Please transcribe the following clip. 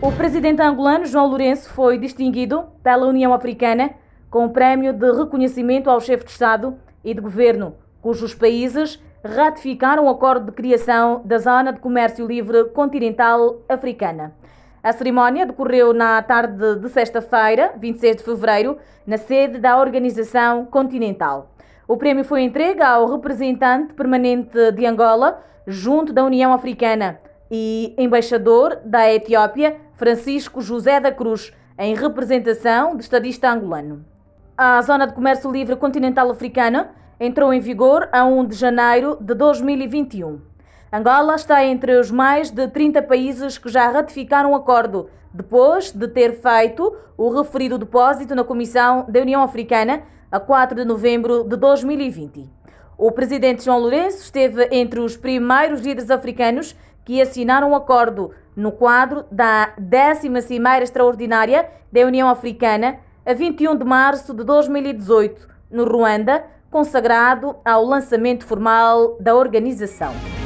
O presidente angolano João Lourenço foi distinguido pela União Africana com o prémio de reconhecimento ao chefe de Estado e de governo, cujos países ratificaram o acordo de criação da Zona de Comércio Livre Continental Africana. A cerimónia decorreu na tarde de sexta-feira, 26 de fevereiro, na sede da Organização Continental. O prémio foi entregue ao representante permanente de Angola junto da União Africana, e embaixador da Etiópia, Francisco José da Cruz, em representação de estadista angolano. A Zona de Comércio Livre Continental Africana entrou em vigor a 1 de janeiro de 2021. Angola está entre os mais de 30 países que já ratificaram o acordo, depois de ter feito o referido depósito na Comissão da União Africana a 4 de novembro de 2020. O presidente João Lourenço esteve entre os primeiros líderes africanos que assinaram o um acordo no quadro da décima Cimeira Extraordinária da União Africana, a 21 de março de 2018, no Ruanda, consagrado ao lançamento formal da organização.